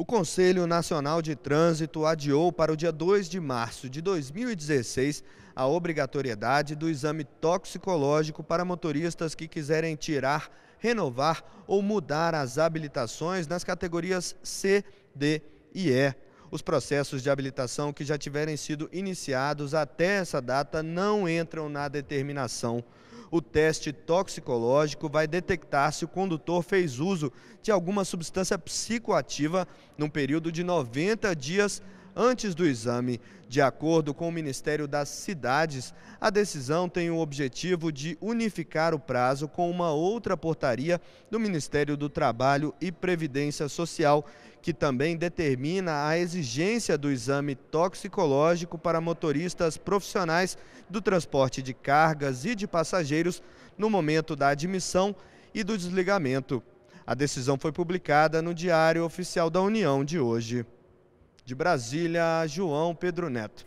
O Conselho Nacional de Trânsito adiou para o dia 2 de março de 2016 a obrigatoriedade do exame toxicológico para motoristas que quiserem tirar, renovar ou mudar as habilitações nas categorias C, D e E os processos de habilitação que já tiverem sido iniciados até essa data não entram na determinação. O teste toxicológico vai detectar se o condutor fez uso de alguma substância psicoativa num período de 90 dias antes do exame. De acordo com o Ministério das Cidades, a decisão tem o objetivo de unificar o prazo com uma outra portaria do Ministério do Trabalho e Previdência Social, que também determina a exigência do exame toxicológico para motoristas profissionais do transporte de cargas e de passageiros no momento da admissão e do desligamento. A decisão foi publicada no Diário Oficial da União de hoje. De Brasília, João Pedro Neto.